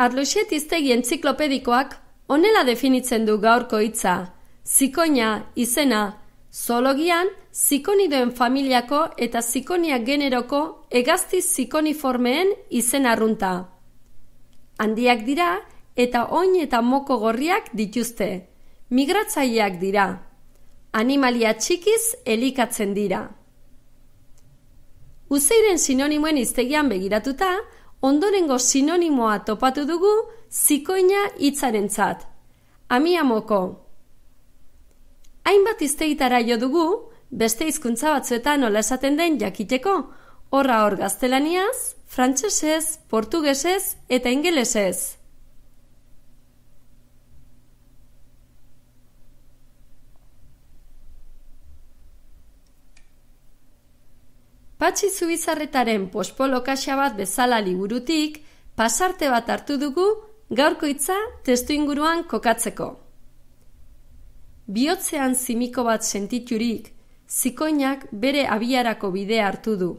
Arluxet iztegi entziklopedikoak onela definitzen du gaurko hitza. Zikoina izena, zoologian zikonidoen familiako eta zikonia generoko egazti zikoniformeen izen arrunta. Handiak dira eta oin eta moko gorriak dituzte. Migratzaileak dira. Animalia txikiz elikatzen dira. Uzeiren sinonimoen iztegian begiratuta, ondorengo sinonimoa topatu dugu zikoina hitzarentzat. Amiamoko. Hainbat izteitara jo dugu, beste hizkuntza batzuetan nola esaten den jakiteko, horra hor gaztelaniaz, frantsesez, portugesez eta ingelesez. Patxi zubizarretaren pospolo kaxa bat bezala liburutik, pasarte bat hartu dugu gaurkoitza testu inguruan kokatzeko. Biotzean zimiko bat sentiturik, zikoinak bere abiarako bidea hartu du.